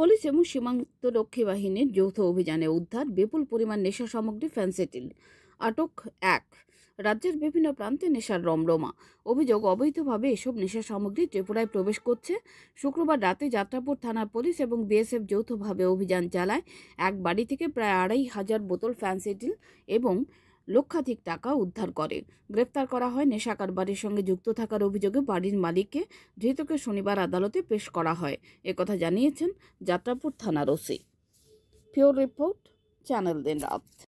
police এবং সীমান্ত রক্ষী বাহিনীর যৌথ অভিযানে উদ্ধার বিপুল পরিমাণ নেশা সামগ্রী ফ্যান্সেটিল আটক এক রাজ্যের বিভিন্ন প্রান্তে নেশার রমরমা অভিযোগ অবৈধভাবে এসব নেশা সামগ্রী ত্রিপুরায় প্রবেশ করছে শুক্রবার রাতে যাত্রাপুর থানা পুলিশ এবং বিএসএফ যৌথভাবে অভিযান চালায় এক বাড়ি থেকে প্রায় আড়াই হাজার বোতল ফ্যান্সেটিল এবং লক্ষাধিক টাকা উদ্ধার করে গ্রেপ্তার করা হয় নেশা কারবারের সঙ্গে যুক্ত থাকার অভিযোগে বাড়ির মালিককে ধৃতকে শনিবার আদালতে পেশ করা হয় একথা জানিয়েছেন যাত্রাপুর থানার ওসি পিওর রিপোর্ট চ্যানেল দেন রাত